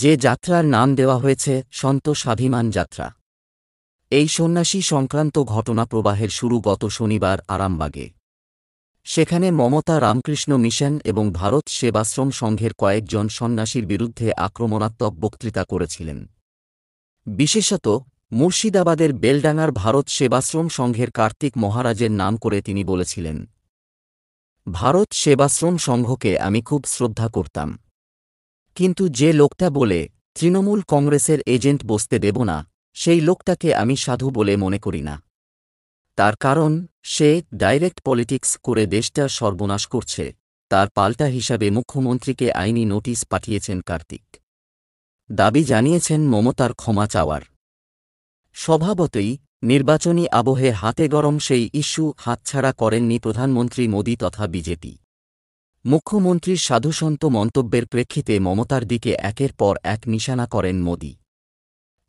যে যাত্রার নাম দেওয়া হয়েছে সন্ত স্বাভিমান যাত্রা এই সন্ন্যাসী সংক্রান্ত ঘটনা প্রবাহের শুরু গত শনিবার আরামবাগে সেখানে মমতা রামকৃষ্ণ মিশন এবং ভারত সেবাশ্রম সংঘের কয়েকজন সন্ন্যাসীর বিরুদ্ধে আক্রমণাত্মক বক্তৃতা করেছিলেন বিশেষত মুর্শিদাবাদের বেলডাঙ্গার ভারত সেবাশ্রম সংঘের কার্তিক মহারাজের নাম করে তিনি বলেছিলেন ভারত সেবাশ্রম সংঘকে আমি খুব শ্রদ্ধা করতাম কিন্তু যে লোকটা বলে তৃণমূল কংগ্রেসের এজেন্ট বসতে দেব না সেই লোকটাকে আমি সাধু বলে মনে করি না তার কারণ সে ডাইরেক্ট পলিটিক্স করে দেশটা সর্বনাশ করছে তার পাল্টা হিসাবে মুখ্যমন্ত্রীকে আইনি নোটিশ পাঠিয়েছেন কার্তিক দাবি জানিয়েছেন মমতার ক্ষমা চাওয়ার স্বভাবতই নির্বাচনী আবহে হাতে গরম সেই ইস্যু হাতছাড়া করেননি প্রধানমন্ত্রী মোদী তথা বিজেপি মুখ্যমন্ত্রীর সাধুসন্ত মন্তব্যের প্রেক্ষিতে মমতার দিকে একের পর এক নিশানা করেন মোদী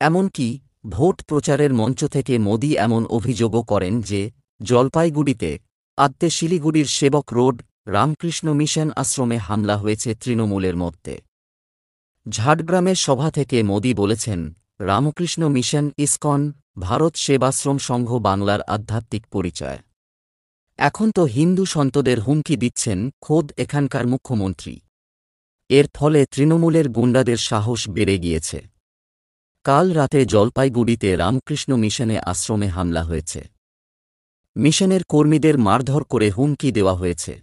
এমনকি ভোট প্রচারের মঞ্চ থেকে মোদী এমন অভিযোগও করেন যে জলপাইগুড়িতে আদ্যে শিলিগুড়ির সেবক রোড রামকৃষ্ণ মিশন আশ্রমে হামলা হয়েছে তৃণমূলের মধ্যে ঝাড়গ্রামের সভা থেকে মোদী বলেছেন রামকৃষ্ণ মিশন ইসকন ভারত সেবাশ্রম সংঘ বাংলার আধ্যাত্মিক পরিচয় এখন তো হিন্দু সন্তদের হুমকি দিচ্ছেন খোদ এখানকার মুখ্যমন্ত্রী এর ফলে তৃণমূলের গুন্ডাদের সাহস বেড়ে গিয়েছে কাল রাতে জলপাইগুড়িতে রামকৃষ্ণ মিশনে আশ্রমে হামলা হয়েছে মিশনের কর্মীদের মারধর করে হুমকি দেওয়া হয়েছে